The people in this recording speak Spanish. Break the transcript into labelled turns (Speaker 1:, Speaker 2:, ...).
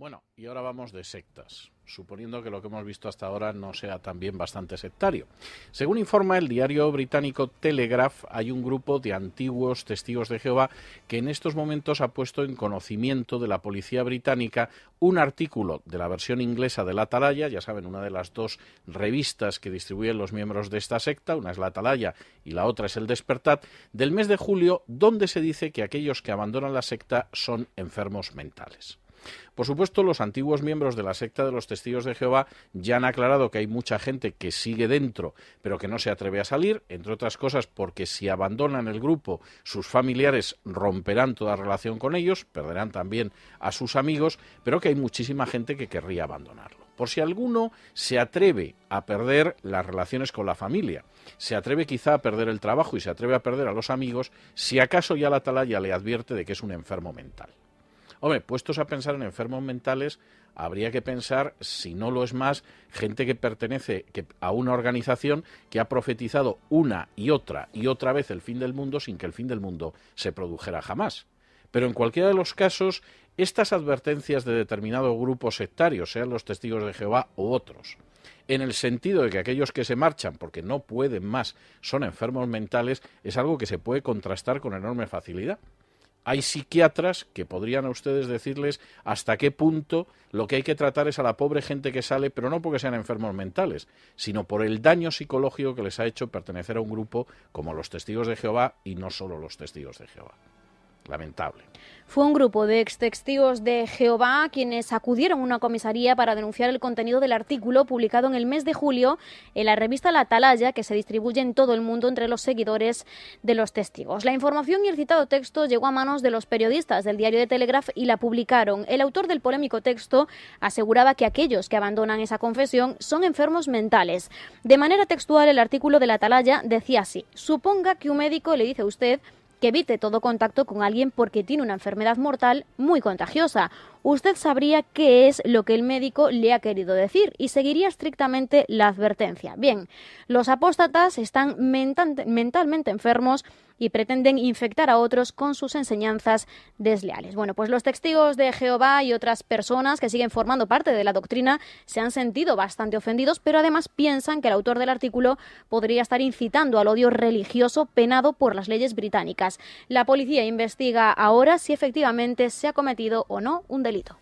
Speaker 1: Bueno, y ahora vamos de sectas, suponiendo que lo que hemos visto hasta ahora no sea también bastante sectario. Según informa el diario británico Telegraph, hay un grupo de antiguos testigos de Jehová que en estos momentos ha puesto en conocimiento de la policía británica un artículo de la versión inglesa de La Atalaya, ya saben, una de las dos revistas que distribuyen los miembros de esta secta, una es La Atalaya y la otra es El Despertar, del mes de julio, donde se dice que aquellos que abandonan la secta son enfermos mentales. Por supuesto, los antiguos miembros de la secta de los testigos de Jehová ya han aclarado que hay mucha gente que sigue dentro, pero que no se atreve a salir, entre otras cosas porque si abandonan el grupo, sus familiares romperán toda relación con ellos, perderán también a sus amigos, pero que hay muchísima gente que querría abandonarlo por si alguno se atreve a perder las relaciones con la familia, se atreve quizá a perder el trabajo y se atreve a perder a los amigos, si acaso ya la atalaya le advierte de que es un enfermo mental. Hombre, puestos a pensar en enfermos mentales, habría que pensar, si no lo es más, gente que pertenece a una organización que ha profetizado una y otra y otra vez el fin del mundo sin que el fin del mundo se produjera jamás. Pero en cualquiera de los casos, estas advertencias de determinado grupo sectario, sean los testigos de Jehová u otros, en el sentido de que aquellos que se marchan porque no pueden más son enfermos mentales, es algo que se puede contrastar con enorme facilidad hay psiquiatras que podrían a ustedes decirles hasta qué punto lo que hay que tratar es a la pobre gente que sale, pero no porque sean enfermos mentales, sino por el daño psicológico que les ha hecho pertenecer a un grupo como los testigos de Jehová y no solo los testigos de Jehová lamentable.
Speaker 2: Fue un grupo de ex testigos de Jehová quienes acudieron a una comisaría para denunciar el contenido del artículo publicado en el mes de julio en la revista La Atalaya, que se distribuye en todo el mundo entre los seguidores de los testigos. La información y el citado texto llegó a manos de los periodistas del diario de Telegraph y la publicaron. El autor del polémico texto aseguraba que aquellos que abandonan esa confesión son enfermos mentales. De manera textual, el artículo de La Atalaya decía así: Suponga que un médico le dice a usted que evite todo contacto con alguien porque tiene una enfermedad mortal muy contagiosa. Usted sabría qué es lo que el médico le ha querido decir y seguiría estrictamente la advertencia. Bien, los apóstatas están mentalmente enfermos y pretenden infectar a otros con sus enseñanzas desleales. Bueno, pues los testigos de Jehová y otras personas que siguen formando parte de la doctrina se han sentido bastante ofendidos, pero además piensan que el autor del artículo podría estar incitando al odio religioso penado por las leyes británicas. La policía investiga ahora si efectivamente se ha cometido o no un delito.